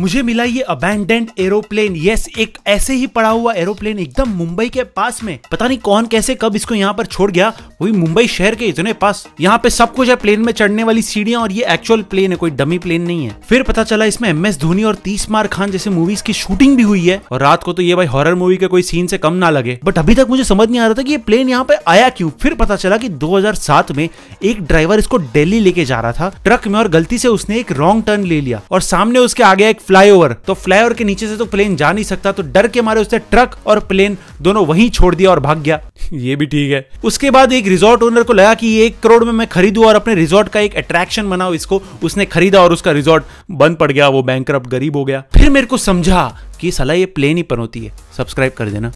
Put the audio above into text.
मुझे मिला ये अबैंडेंट एरोप्लेन यस एक ऐसे ही पड़ा हुआ एरोप्लेन एकदम मुंबई के पास में पता नहीं कौन कैसे कब इसको यहाँ पर छोड़ गया वही मुंबई शहर के इतने पास यहाँ पे सब कुछ है प्लेन में चढ़ने वाली सीढ़ियां और ये एक्चुअल प्लेन है कोई डमी प्लेन नहीं है फिर पता चला इसमें एम एस धोनी और तीस मार खान जैसे मूवीज की शूटिंग भी हुई है और रात को तो ये भाई हॉरर मूवी के कोई सीन से कम ना लगे बट अभी तक मुझे समझ नहीं आ रहा था कि ये प्लेन यहाँ पे आया क्यों फिर पता चला की दो में एक ड्राइवर इसको डेली लेके जा रहा था ट्रक में और गलती से उसने एक रॉन्ग टर्न ले लिया और सामने उसके आगे एक फ्लाईओवर तो फ्लाईओवर के नीचे से तो प्लेन जा नहीं सकता तो डर के मारे उसने ट्रक और प्लेन दोनों वहीं छोड़ दिया और भाग गया ये भी ठीक है उसके बाद एक रिजॉर्ट ओनर को लगा कि एक करोड़ में मैं खरीदू और अपने रिजॉर्ट का एक अट्रैक्शन बनाऊ इसको उसने खरीदा और उसका रिजॉर्ट बंद पड़ गया वो बैंक गरीब हो गया फिर मेरे को समझा कि सलाह ये प्लेन ही पनौती है सब्सक्राइब कर देना